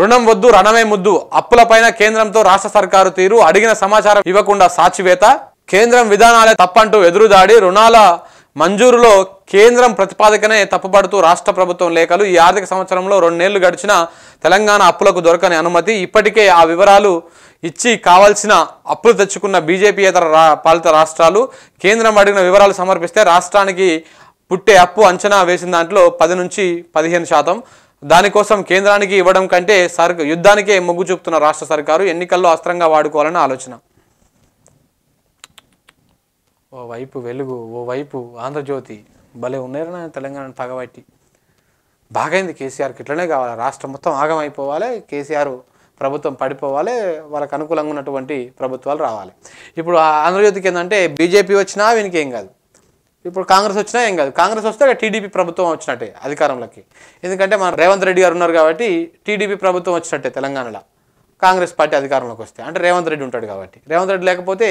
రుణం వద్దు రణమే ముద్దు అప్పులపైన కేంద్రంతో రాష్ట్ర సర్కారు తీరు అడిగిన సమాచారం ఇవ్వకుండా సాచివేత కేంద్రం విధానాలే తప్పంటూ ఎదురుదాడి రుణాల మంజూరులో కేంద్రం ప్రతిపాదికనే తప్పుపడుతూ రాష్ట్ర ప్రభుత్వం లేఖలు ఈ ఆర్థిక సంవత్సరంలో రెండేళ్లు గడిచిన తెలంగాణ అప్పులకు దొరకని అనుమతి ఇప్పటికే ఆ వివరాలు ఇచ్చి కావాల్సిన అప్పులు తెచ్చుకున్న బీజేపీయేతర రా పాలిత రాష్ట్రాలు కేంద్రం అడిగిన వివరాలు సమర్పిస్తే రాష్ట్రానికి పుట్టే అప్పు అంచనా వేసిన దాంట్లో పది నుంచి పదిహేను శాతం దానికోసం కేంద్రానికి ఇవ్వడం కంటే సర్ యుద్ధానికే మొగ్గు చూపుతున్న రాష్ట్ర సర్కారు ఎన్నికల్లో అస్త్రంగా వాడుకోవాలని ఆలోచన ఓ వైపు వెలుగు ఓ వైపు ఆంధ్రజ్యోతి భలే ఉన్నారని తెలంగాణ పగబట్టి బాగైంది కేసీఆర్కి ఇట్లనే కావాలి రాష్ట్రం మొత్తం ఆగమైపోవాలి కేసీఆర్ ప్రభుత్వం పడిపోవాలి వాళ్ళకు అనుకూలంగా ఉన్నటువంటి ప్రభుత్వాలు రావాలి ఇప్పుడు ఆంధ్రజ్యోతికి ఏంటంటే బీజేపీ వచ్చినా వీనికి ఏం కాదు ఇప్పుడు కాంగ్రెస్ వచ్చినా ఏం కాదు కాంగ్రెస్ వస్తే టీడీపీ ప్రభుత్వం వచ్చినట్టే అధికారంలోకి ఎందుకంటే మన రేవంత్ రెడ్డి గారు ఉన్నారు కాబట్టి టీడీపీ ప్రభుత్వం వచ్చినట్టే తెలంగాణలో కాంగ్రెస్ పార్టీ అధికారంలోకి వస్తే అంటే రేవంత్ రెడ్డి ఉంటాడు కాబట్టి రేవంత్ రెడ్డి లేకపోతే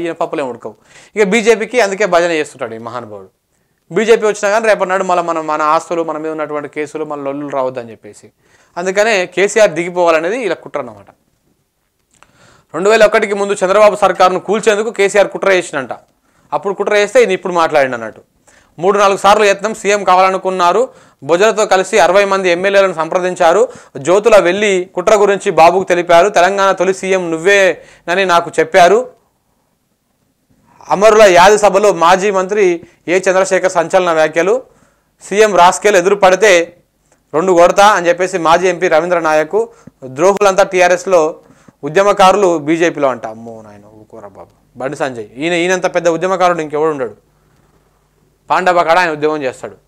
ఈయన పప్పులేం ఉడకవు ఇక బీజేపీకి అందుకే భజన చేస్తుంటాడు ఈ మహానుభావుడు బీజేపీ వచ్చినా కానీ రేపటినాడు మళ్ళీ మనం మన ఆస్తులు మన మీద ఉన్నటువంటి కేసులు మన లొల్లు రావద్దని చెప్పేసి అందుకనే కేసీఆర్ దిగిపోవాలనేది ఇలా కుట్ర అనమాట రెండు వేల ఒకటికి ముందు చంద్రబాబు సర్కార్ను కూల్చేందుకు కేసీఆర్ కుట్ర చేసినంట అప్పుడు కుట్ర వేస్తే ఇది ఇప్పుడు మాట్లాడిన అన్నట్టు మూడు నాలుగు సార్లు యత్నం సీఎం కావాలనుకున్నారు భుజలతో కలిసి అరవై మంది ఎమ్మెల్యేలను సంప్రదించారు జ్యోతుల వెళ్ళి కుట్ర గురించి బాబుకు తెలిపారు తెలంగాణ తొలి సీఎం నువ్వేనని నాకు చెప్పారు అమరుల యాది సభలో మాజీ మంత్రి ఏ చంద్రశేఖర్ సంచలన వ్యాఖ్యలు సీఎం రాస్కేల్ ఎదురు పడితే రెండు కొడతా అని చెప్పేసి మాజీ ఎంపీ రవీంద్ర నాయకు ద్రోహులంతా టీఆర్ఎస్లో ఉద్యమకారులు బీజేపీలో అంట అమ్మో నాయన ఊకోరా బాబు బండి సంజయ్ ఈయన ఈయనంత పెద్ద ఉద్యమకారుడు ఇంకెవడు ఉండడు పాండవ కాడ ఆయన ఉద్యమం చేస్తాడు